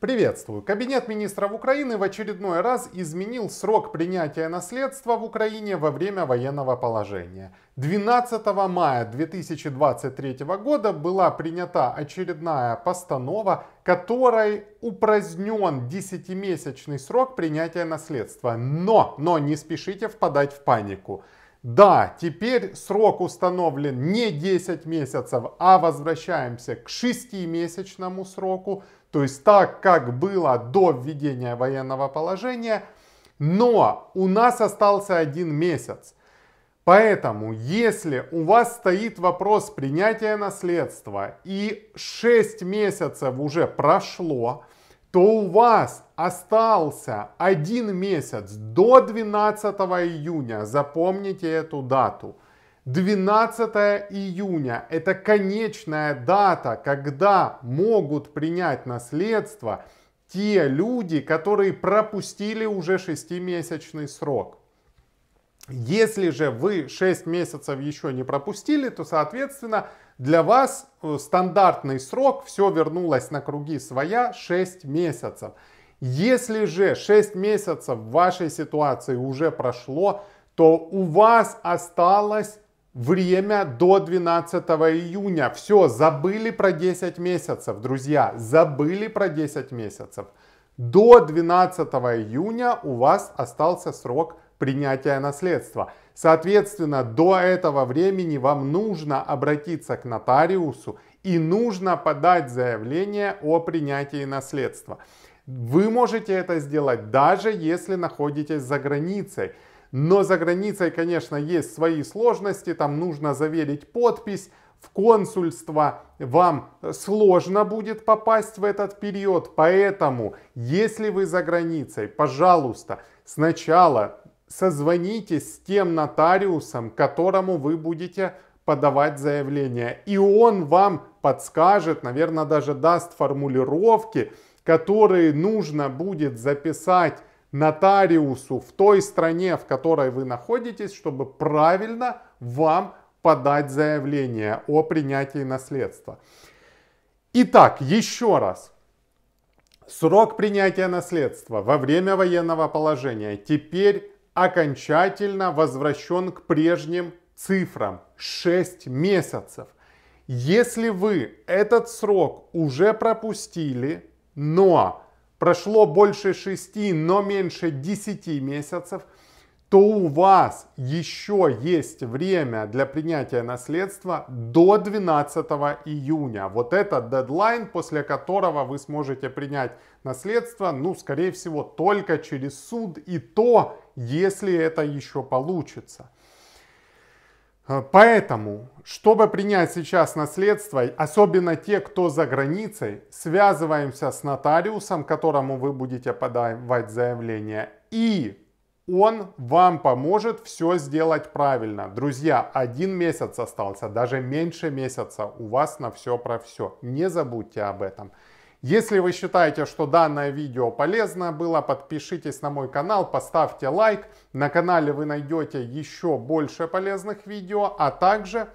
Приветствую. Кабинет министров Украины в очередной раз изменил срок принятия наследства в Украине во время военного положения. 12 мая 2023 года была принята очередная постанова, которой упразднен 10-месячный срок принятия наследства. Но, но не спешите впадать в панику. Да, теперь срок установлен не 10 месяцев, а возвращаемся к 6-месячному сроку, то есть так, как было до введения военного положения, но у нас остался один месяц. Поэтому, если у вас стоит вопрос принятия наследства и 6 месяцев уже прошло, то у вас остался один месяц до 12 июня. Запомните эту дату. 12 июня – это конечная дата, когда могут принять наследство те люди, которые пропустили уже шестимесячный срок. Если же вы 6 месяцев еще не пропустили, то, соответственно, для вас э, стандартный срок, все вернулось на круги своя, 6 месяцев. Если же 6 месяцев в вашей ситуации уже прошло, то у вас осталось время до 12 июня. Все, забыли про 10 месяцев, друзья, забыли про 10 месяцев. До 12 июня у вас остался срок принятия наследства. Соответственно, до этого времени вам нужно обратиться к нотариусу и нужно подать заявление о принятии наследства. Вы можете это сделать даже если находитесь за границей. Но за границей, конечно, есть свои сложности, там нужно заверить подпись, в консульство вам сложно будет попасть в этот период, поэтому, если вы за границей, пожалуйста, сначала созвонитесь с тем нотариусом, которому вы будете подавать заявление. И он вам подскажет, наверное, даже даст формулировки, которые нужно будет записать нотариусу в той стране, в которой вы находитесь, чтобы правильно вам подать заявление о принятии наследства. Итак, еще раз. Срок принятия наследства во время военного положения теперь окончательно возвращен к прежним цифрам 6 месяцев. Если вы этот срок уже пропустили, но прошло больше 6, но меньше 10 месяцев – то у вас еще есть время для принятия наследства до 12 июня. Вот это дедлайн, после которого вы сможете принять наследство, ну, скорее всего, только через суд, и то, если это еще получится. Э, поэтому, чтобы принять сейчас наследство, особенно те, кто за границей, связываемся с нотариусом, которому вы будете подавать заявление, и он вам поможет все сделать правильно. Друзья, один месяц остался, даже меньше месяца у вас на все про все. Не забудьте об этом. Если вы считаете, что данное видео полезно было, подпишитесь на мой канал, поставьте лайк. На канале вы найдете еще больше полезных видео, а также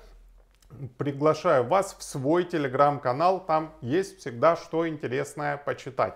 приглашаю вас в свой телеграм-канал. Там есть всегда что интересное почитать.